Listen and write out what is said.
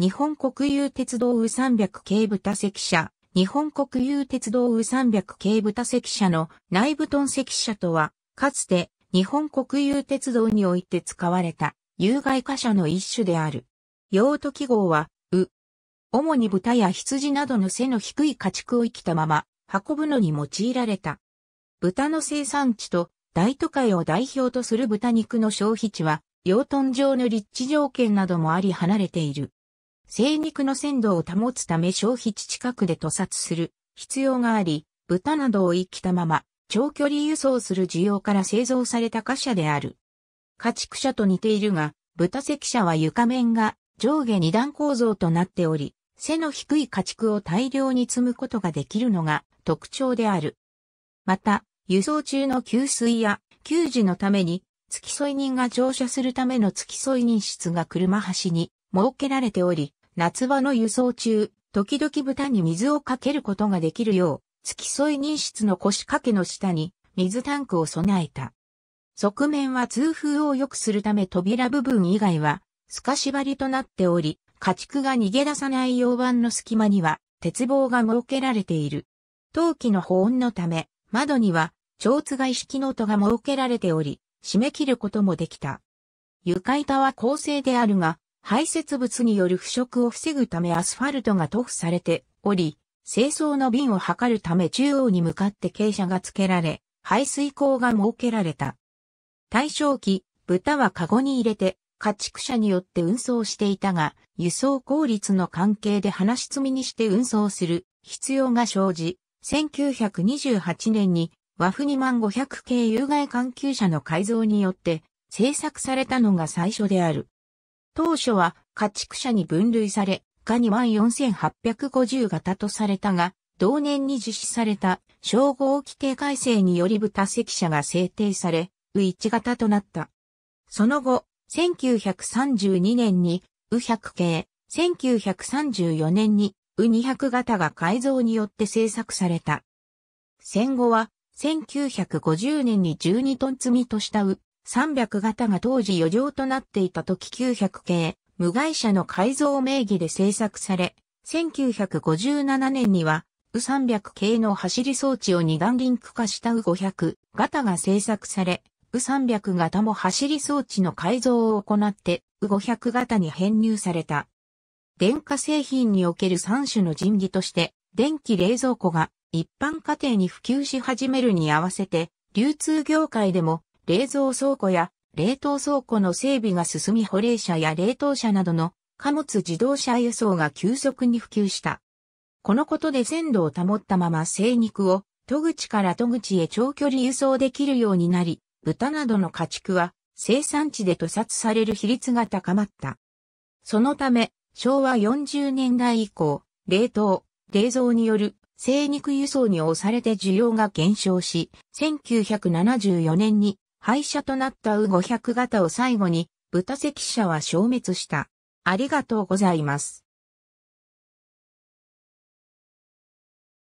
日本国有鉄道ウ300系豚石車、日本国有鉄道ウ300系豚石車の内部トン席車とは、かつて日本国有鉄道において使われた有害貨車の一種である。用途記号は、う。主に豚や羊などの背の低い家畜を生きたまま運ぶのに用いられた。豚の生産地と大都会を代表とする豚肉の消費地は、養豚場の立地条件などもあり離れている。生肉の鮮度を保つため消費地近くで屠殺する必要があり、豚などを生きたまま長距離輸送する需要から製造された貨車である。家畜車と似ているが、豚石車は床面が上下二段構造となっており、背の低い家畜を大量に積むことができるのが特徴である。また、輸送中の給水や給仕のために、付き添い人が乗車するための付き添い人室が車端に設けられており、夏場の輸送中、時々豚に水をかけることができるよう、付き添い人室の腰掛けの下に水タンクを備えた。側面は通風を良くするため扉部分以外は透かし張りとなっており、家畜が逃げ出さない溶板の隙間には鉄棒が設けられている。陶器の保温のため、窓には、蝶津外式のーが設けられており、締め切ることもできた。床板は構成であるが、排泄物による腐食を防ぐためアスファルトが塗布されており、清掃の瓶を測るため中央に向かって傾斜がつけられ、排水口が設けられた。大正期、豚はカゴに入れて、家畜車によって運送していたが、輸送効率の関係で話し積みにして運送する必要が生じ、1928年に和風2万500系有害環球車の改造によって制作されたのが最初である。当初は家畜舎に分類され、ガが24,850型とされたが、同年に実施された称号規定改正により豚関車が制定され、ウ1型となった。その後、1932年にウ100系、1934年にウ200型が改造によって制作された。戦後は1950年に12トン積みとしたウ300型が当時余剰となっていた時900系、無害者の改造名義で製作され、1957年には、u 300系の走り装置を二段リンク化した u 500型が製作され、u 300型も走り装置の改造を行って、u 500型に編入された。電化製品における三種の人技として、電気冷蔵庫が一般家庭に普及し始めるに合わせて、流通業界でも冷蔵倉庫や冷凍倉庫の整備が進み保冷車や冷凍車などの貨物自動車輸送が急速に普及した。このことで鮮度を保ったまま生肉を戸口から戸口へ長距離輸送できるようになり、豚などの家畜は生産地で屠殺される比率が高まった。そのため、昭和40年代以降、冷凍、冷蔵による生肉輸送に押されて需要が減少し、1974年に廃車となったウ500型を最後に、豚関車は消滅した。ありがとうございます。